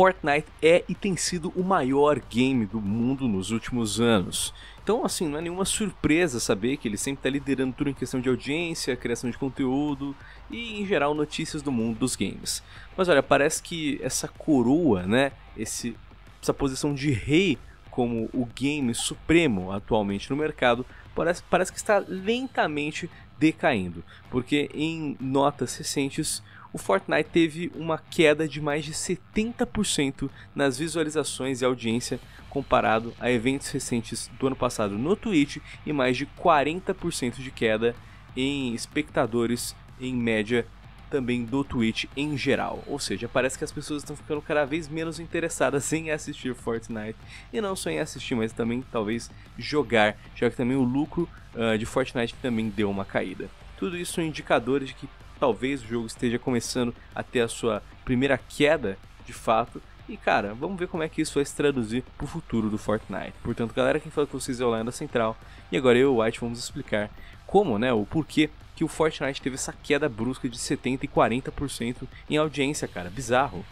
Fortnite é e tem sido o maior game do mundo nos últimos anos. Então, assim, não é nenhuma surpresa saber que ele sempre está liderando tudo em questão de audiência, criação de conteúdo e, em geral, notícias do mundo dos games. Mas olha, parece que essa coroa, né, esse, essa posição de rei como o game supremo atualmente no mercado, parece, parece que está lentamente decaindo, porque em notas recentes o Fortnite teve uma queda de mais de 70% nas visualizações e audiência comparado a eventos recentes do ano passado no Twitch e mais de 40% de queda em espectadores em média também do Twitch em geral. Ou seja, parece que as pessoas estão ficando cada vez menos interessadas em assistir Fortnite e não só em assistir, mas também talvez jogar, já que também o lucro uh, de Fortnite também deu uma caída. Tudo isso é um indicador de que talvez o jogo esteja começando a ter a sua primeira queda de fato. E cara, vamos ver como é que isso vai se traduzir pro futuro do Fortnite. Portanto, galera, quem fala com vocês é o Lenda Central. E agora eu e o White vamos explicar como, né, o porquê que o Fortnite teve essa queda brusca de 70% e 40% em audiência, cara. Bizarro.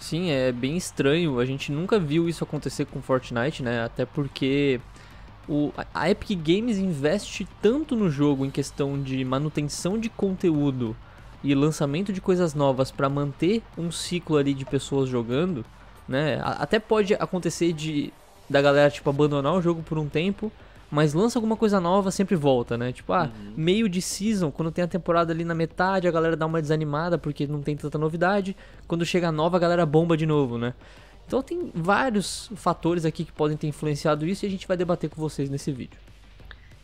Sim, é bem estranho. A gente nunca viu isso acontecer com Fortnite, né? Até porque o, a Epic Games investe tanto no jogo em questão de manutenção de conteúdo e lançamento de coisas novas para manter um ciclo ali de pessoas jogando, né? Até pode acontecer de da galera tipo abandonar o jogo por um tempo, mas lança alguma coisa nova, sempre volta, né? Tipo, ah, uhum. meio de season, quando tem a temporada ali na metade, a galera dá uma desanimada porque não tem tanta novidade. Quando chega a nova, a galera bomba de novo, né? Então tem vários fatores aqui que podem ter influenciado isso e a gente vai debater com vocês nesse vídeo.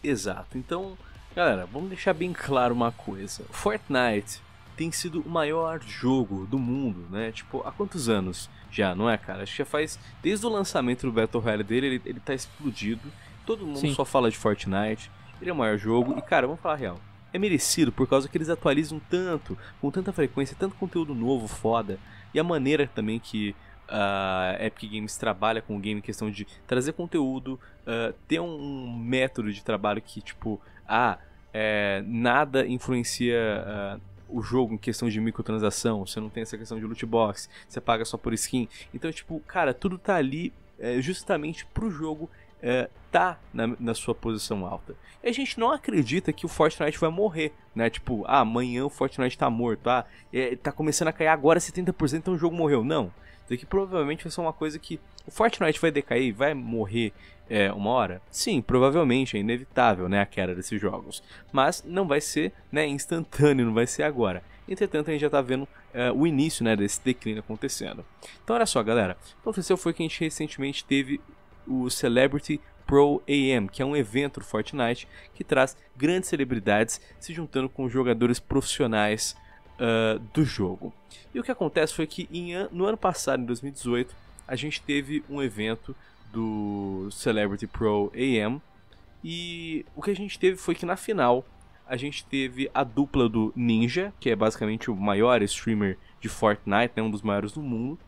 Exato. Então, galera, vamos deixar bem claro uma coisa. Fortnite tem sido o maior jogo do mundo, né? Tipo, há quantos anos já, não é, cara? Acho que já faz. Desde o lançamento do Battle Royale dele, ele, ele tá explodido. Todo mundo Sim. só fala de Fortnite. Ele é o maior jogo. E, cara, vamos falar a real. É merecido por causa que eles atualizam tanto, com tanta frequência, tanto conteúdo novo, foda. E a maneira também que a Epic Games trabalha com o game em questão de trazer conteúdo, uh, ter um método de trabalho que, tipo, ah, é, nada influencia. Uh, o jogo em questão de microtransação, você não tem essa questão de loot box, você paga só por skin. Então, tipo, cara, tudo tá ali é, justamente pro jogo é, tá na, na, sua posição alta. E a gente não acredita que o Fortnite vai morrer, né? Tipo, ah, amanhã o Fortnite tá morto, ah, é, tá começando a cair agora 70%, é então o jogo morreu. Não que provavelmente vai ser uma coisa que o Fortnite vai decair, vai morrer é, uma hora? Sim, provavelmente, é inevitável né, a queda desses jogos. Mas não vai ser né, instantâneo, não vai ser agora. Entretanto, a gente já está vendo é, o início né, desse declínio acontecendo. Então, olha só, galera. O aconteceu foi que a gente recentemente teve o Celebrity Pro AM, que é um evento do Fortnite que traz grandes celebridades se juntando com jogadores profissionais uh, do jogo. E o que acontece foi que em, no ano passado, em 2018, a gente teve um evento do Celebrity Pro AM. E o que a gente teve foi que na final a gente teve a dupla do Ninja, que é basicamente o maior streamer de Fortnite, né, um dos maiores do mundo.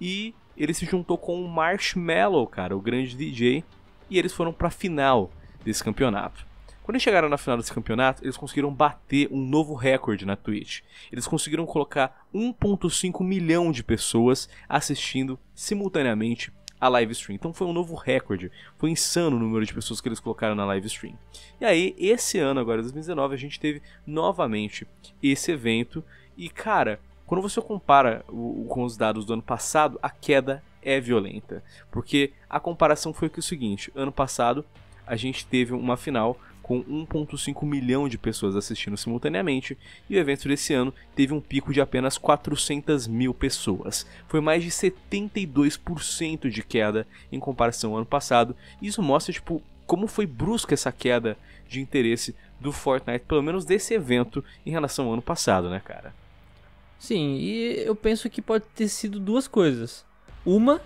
E ele se juntou com o Marshmallow, cara, o grande DJ, e eles foram para final desse campeonato. Quando eles chegaram na final desse campeonato, eles conseguiram bater um novo recorde na Twitch. Eles conseguiram colocar 1.5 milhão de pessoas assistindo simultaneamente a live stream. Então foi um novo recorde. Foi insano o número de pessoas que eles colocaram na live stream. E aí, esse ano, agora 2019, a gente teve novamente esse evento. E cara, quando você compara o, com os dados do ano passado, a queda é violenta. Porque a comparação foi que o seguinte: ano passado a gente teve uma final com 1,5 milhão de pessoas assistindo simultaneamente, e o evento desse ano teve um pico de apenas 400 mil pessoas. Foi mais de 72% de queda em comparação ao ano passado, e isso mostra tipo, como foi brusca essa queda de interesse do Fortnite, pelo menos desse evento, em relação ao ano passado, né, cara? Sim, e eu penso que pode ter sido duas coisas. Uma,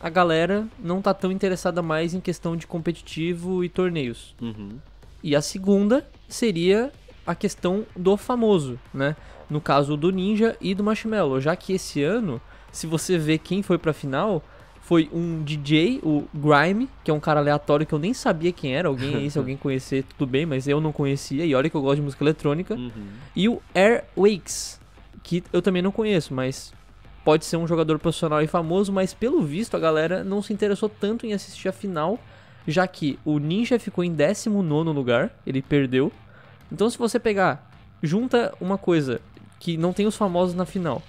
a galera não tá tão interessada mais em questão de competitivo e torneios. Uhum. E a segunda seria a questão do famoso, né? No caso do Ninja e do Marshmallow, já que esse ano, se você ver quem foi pra final, foi um DJ, o Grime, que é um cara aleatório que eu nem sabia quem era. Alguém aí, se alguém conhecer, tudo bem, mas eu não conhecia. E olha que eu gosto de música eletrônica. Uhum. E o Airwakes, que eu também não conheço, mas pode ser um jogador profissional e famoso. Mas pelo visto, a galera não se interessou tanto em assistir a final já que o Ninja ficou em 19 lugar, ele perdeu. Então, se você pegar, junta uma coisa que não tem os famosos na final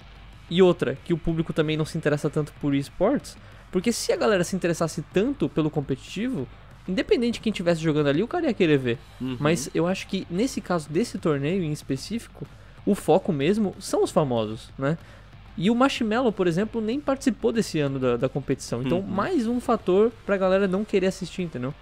e outra que o público também não se interessa tanto por esportes, porque se a galera se interessasse tanto pelo competitivo, independente de quem estivesse jogando ali, o cara ia querer ver. Uhum. Mas eu acho que nesse caso desse torneio em específico, o foco mesmo são os famosos, né? E o Marshmallow, por exemplo, nem participou desse ano da, da competição. Então, uhum. mais um fator pra galera não querer assistir, entendeu?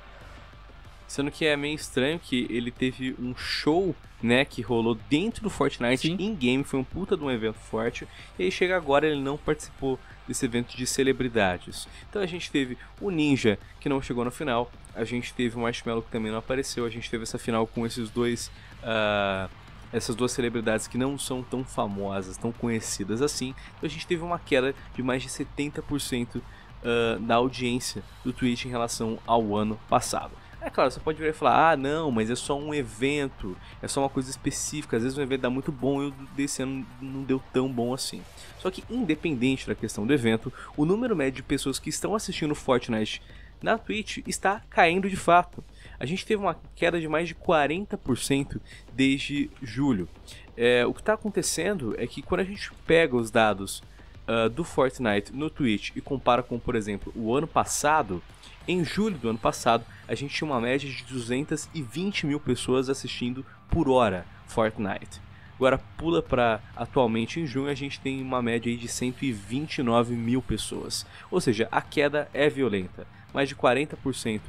Sendo que é meio estranho que ele teve um show, né, que rolou dentro do Fortnite in-game, foi um puta de um evento forte, e aí chega agora ele não participou desse evento de celebridades. Então a gente teve o Ninja, que não chegou no final, a gente teve o Marshmallow, que também não apareceu, a gente teve essa final com esses dois uh, essas duas celebridades que não são tão famosas, tão conhecidas assim. Então a gente teve uma queda de mais de 70% uh, ah, da audiência do Twitch em relação ao ano passado. É claro, você pode vir e falar, ah não, mas é só um evento, é só uma coisa específica, às vezes um evento dá muito bom e o desse ano não deu tão bom assim. Só que independente da questão do evento, o número médio de pessoas que estão assistindo Fortnite na Twitch está caindo de fato a gente teve uma queda de mais de 40% desde julho. É, o que está acontecendo é que quando a gente pega os dados uh, do Fortnite no Twitch e compara com, por exemplo, o ano passado, em julho do ano passado, a gente tinha uma média de 220 mil pessoas assistindo por hora Fortnite. Agora pula para atualmente em junho, a gente tem uma média aí de 129 mil pessoas. Ou seja, a queda é violenta. Mais de 40%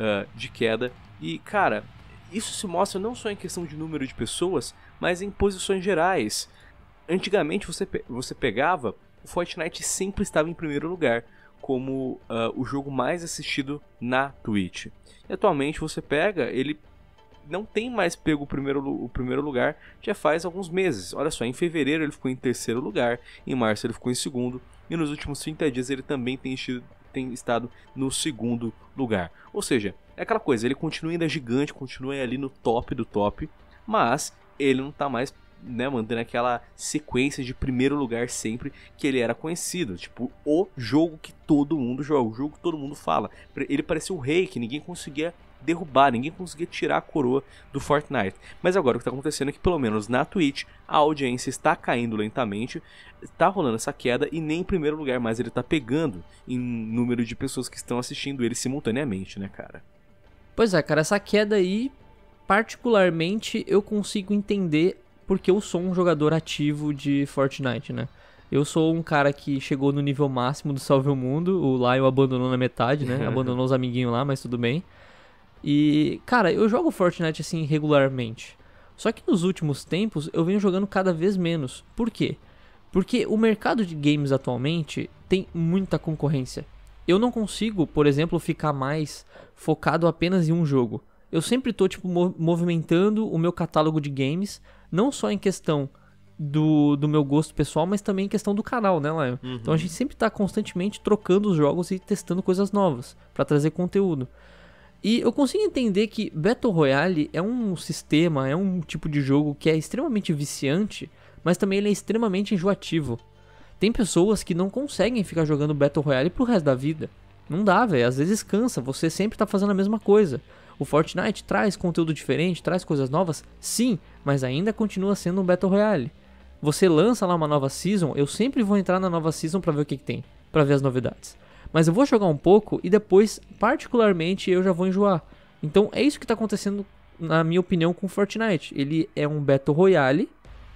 uh, de queda. E, cara, isso se mostra não só em questão de número de pessoas, mas em posições gerais. Antigamente você, pe você pegava, o Fortnite sempre estava em primeiro lugar como uh, o jogo mais assistido na Twitch. E atualmente você pega, ele não tem mais pego o primeiro, o primeiro lugar já faz alguns meses. Olha só, em fevereiro ele ficou em terceiro lugar, em março ele ficou em segundo, e nos últimos 30 dias ele também tem, sido, tem estado no segundo lugar. Ou seja, é aquela coisa, ele continua ainda gigante, continua ali no top do top, mas ele não está mais né, mantendo aquela sequência de primeiro lugar sempre que ele era conhecido. Tipo, o jogo que todo mundo joga, o jogo que todo mundo fala. Ele parecia o rei que ninguém conseguia derrubar, ninguém conseguia tirar a coroa do Fortnite. Mas agora o que está acontecendo é que, pelo menos na Twitch, a audiência está caindo lentamente, está rolando essa queda e nem em primeiro lugar mais ele está pegando em número de pessoas que estão assistindo ele simultaneamente, né, cara? Pois é, cara, essa queda aí, particularmente, eu consigo entender porque eu sou um jogador ativo de Fortnite, né? Eu sou um cara que chegou no nível máximo do Salve o Mundo, o Lion abandonou na metade, né? Abandonou os amiguinhos lá, mas tudo bem. E, cara, eu jogo Fortnite assim regularmente. Só que nos últimos tempos eu venho jogando cada vez menos. Por quê? Porque o mercado de games atualmente tem muita concorrência. Eu não consigo, por exemplo, ficar mais focado apenas em um jogo. Eu sempre estou tipo movimentando o meu catálogo de games, não só em questão do, do meu gosto pessoal, mas também em questão do canal, né, Lion? Uhum. Então a uhum. gente sempre está constantemente trocando os jogos e testando coisas novas para trazer conteúdo. E eu consigo entender que Battle Royale é um sistema, é um tipo de jogo que é extremamente viciante, mas também ele é extremamente enjoativo. Tem pessoas que não conseguem ficar jogando Battle Royale pro resto da vida. Não dá, velho. Às vezes cansa, você sempre tá fazendo a mesma coisa. O Fortnite traz conteúdo diferente, traz coisas novas, sim, mas ainda continua sendo um Battle Royale. Você lança lá uma nova season, eu sempre vou entrar na nova season para ver o que, que tem, para ver as novidades. Mas eu vou jogar um pouco e depois, particularmente, eu já vou enjoar. Então é isso que está acontecendo, na minha opinião, com Fortnite. Ele é um Battle Royale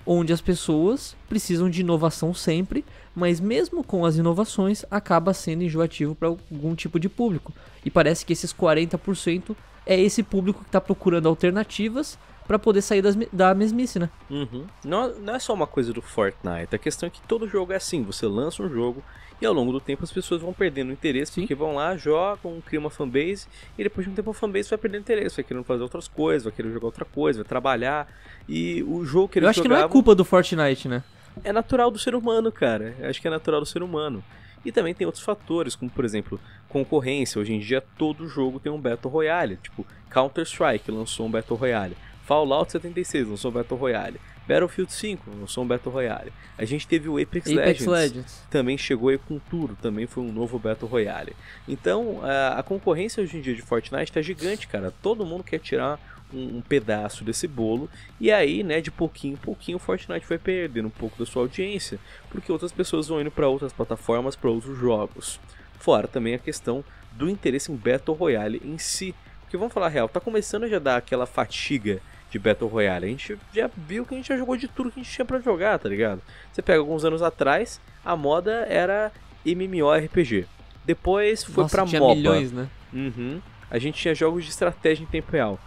onde as pessoas precisam de inovação sempre, mas mesmo com as inovações acaba sendo enjoativo para algum tipo de público. E parece que esses 40% é esse público que está procurando alternativas para poder sair das, da mesmice, né? Uhum. Não, não, é só uma coisa do Fortnite, a é questão é que todo jogo é assim, você lança um jogo e ao longo do tempo as pessoas vão perdendo interesse, Sim. porque vão lá, jogam, criam uma fanbase, e depois de um tempo a fanbase vai perdendo interesse, vai querendo fazer outras coisas, vai querer jogar outra coisa, vai trabalhar. E o jogo que eles Eu acho jogavam, que não é culpa do Fortnite, né? É natural do ser humano, cara. Eu acho que é natural do ser humano. E também tem outros fatores, como por exemplo, concorrência. Hoje em dia todo jogo tem um Battle Royale. Tipo, Counter-Strike lançou um Battle Royale. Fallout 76 lançou um Battle Royale. Battlefield 5 lançou um Battle Royale. A gente teve o Apex, Apex Legends, Legends, também chegou aí com tudo, também foi um novo Battle Royale. Então, a, concorrência hoje em dia de Fortnite tá gigante, cara. Todo mundo quer tirar um, um, pedaço desse bolo. E aí, né, de pouquinho em pouquinho, o Fortnite vai perdendo um pouco da sua audiência, porque outras pessoas vão indo para outras plataformas, para outros jogos. Fora também a questão do interesse em Battle Royale em si. Porque vamos falar real, tá começando a já dar aquela fatiga de Battle Royale. A gente já viu que a gente já jogou de tudo que a gente tinha para jogar, tá ligado? Você pega alguns anos atrás, a moda era MMORPG. Depois foi Nossa, pra tinha MOBA. milhões, né? Uhum. A gente tinha jogos de estratégia em tempo real.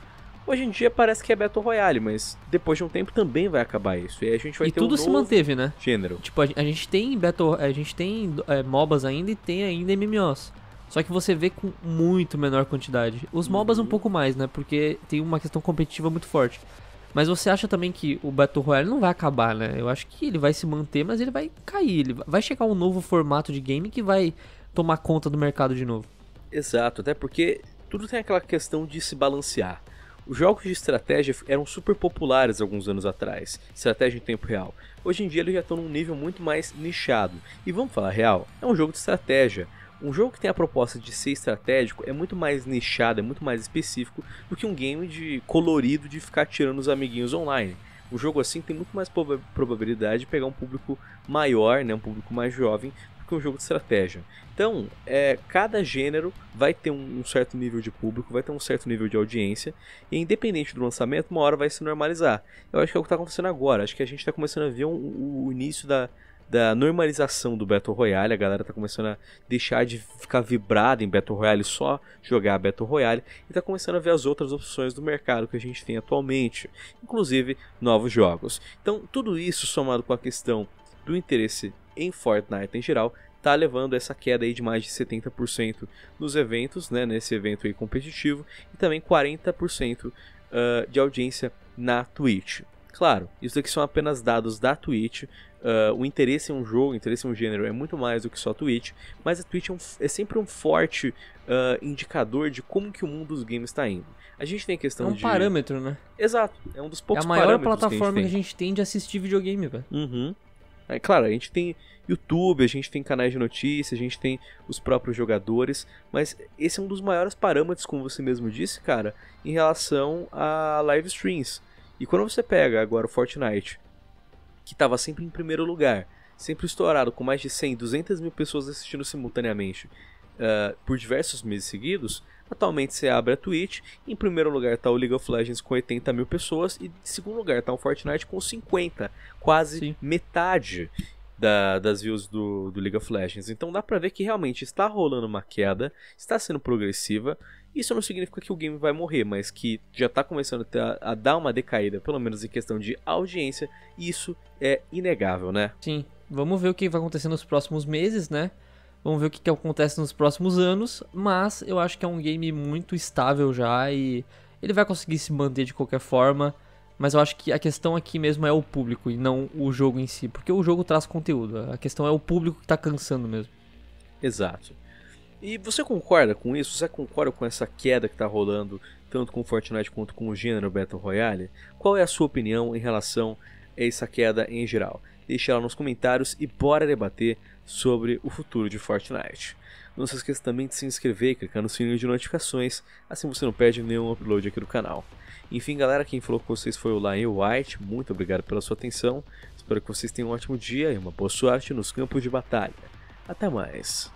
Hoje em dia parece que é Battle Royale, mas depois de um tempo também vai acabar isso. E a gente vai e ter tudo um se manteve, né? Gênero. Tipo, a gente tem Battle, a gente tem é, MOBAs ainda e tem ainda MMOs. Só que você vê com muito menor quantidade. Os uhum. MOBAs uhum. um pouco mais, né? Porque tem uma questão competitiva muito forte. Mas você acha também que o Battle Royale não vai acabar, né? Eu acho que ele vai se manter, mas ele vai cair. Ele vai chegar um novo formato de game que vai tomar conta do mercado de novo. Exato, até porque tudo tem aquela questão de se balancear. Os jogos de estratégia eram super populares alguns anos atrás, estratégia em tempo real. Hoje em dia eles já estão num nível muito mais nichado. E vamos falar real, é um jogo de estratégia. Um jogo que tem a proposta de ser estratégico é muito mais nichado, é muito mais específico do que um game de colorido de ficar tirando os amiguinhos online. Um jogo assim tem muito mais probabilidade de pegar um público maior, né, um público mais jovem, do que um jogo de estratégia. Então, é, cada gênero vai ter um, certo nível de público, vai ter um certo nível de audiência, e independente do lançamento, uma hora vai se normalizar. Eu acho que é o que está acontecendo agora. Acho que a gente está começando a ver um, o início da, da normalização do Battle Royale, a galera tá começando a deixar de ficar vibrada em Battle Royale, só jogar Battle Royale, e tá começando a ver as outras opções do mercado que a gente tem atualmente, inclusive novos jogos. Então, tudo isso somado com a questão do interesse em Fortnite em geral, tá levando essa queda aí de mais de 70% nos eventos, né, nesse evento aí competitivo, e também 40% ah, de audiência na Twitch. Claro, isso aqui são apenas dados da Twitch, Uh, o interesse em um jogo, o interesse em um gênero é muito mais do que só a Twitch, mas a Twitch é, um, é sempre um forte uh, indicador de como que o mundo dos games está indo. A gente tem a questão de... É um de... parâmetro, né? Exato, é um dos poucos parâmetros É a maior plataforma que a, gente, que a gente tem de assistir videogame, velho. Uhum. É, claro, a gente tem YouTube, a gente tem canais de notícia, a gente tem os próprios jogadores, mas esse é um dos maiores parâmetros, como você mesmo disse, cara, em relação a live streams. E quando você pega agora o Fortnite, que estava sempre em primeiro lugar, sempre estourado, com mais de 100, 200 mil pessoas assistindo simultaneamente uh, por diversos meses seguidos, Atualmente você abre a Twitch, em primeiro lugar está o League of Legends com 80 mil pessoas, e em segundo lugar está o Fortnite com 50, quase Sim. metade da, das views do, do League of Legends. Então dá pra ver que realmente está rolando uma queda, está sendo progressiva. Isso não significa que o game vai morrer, mas que já está começando a, a, dar uma decaída, pelo menos em questão de audiência. E isso é inegável, né? Sim. Vamos ver o que vai acontecer nos próximos meses, né? Vamos ver o que, que acontece nos próximos anos. Mas eu acho que é um game muito estável já e ele vai conseguir se manter de qualquer forma. Mas eu acho que a questão aqui mesmo é o público e não o jogo em si. Porque o jogo traz conteúdo. A questão é o público que está cansando mesmo. Exato. E você concorda com isso? Você concorda com essa queda que está rolando, tanto com Fortnite quanto com o gênero Battle Royale? Qual é a sua opinião em relação a essa queda em geral? Deixe ela nos comentários e bora debater sobre o futuro de Fortnite. Não se esqueça também de se inscrever e clicar no sininho de notificações, assim você não perde nenhum upload aqui do canal. Enfim, galera, quem falou com vocês foi o Lion White, muito obrigado pela sua atenção, espero que vocês tenham um ótimo dia e uma boa sorte nos campos de batalha. Até mais!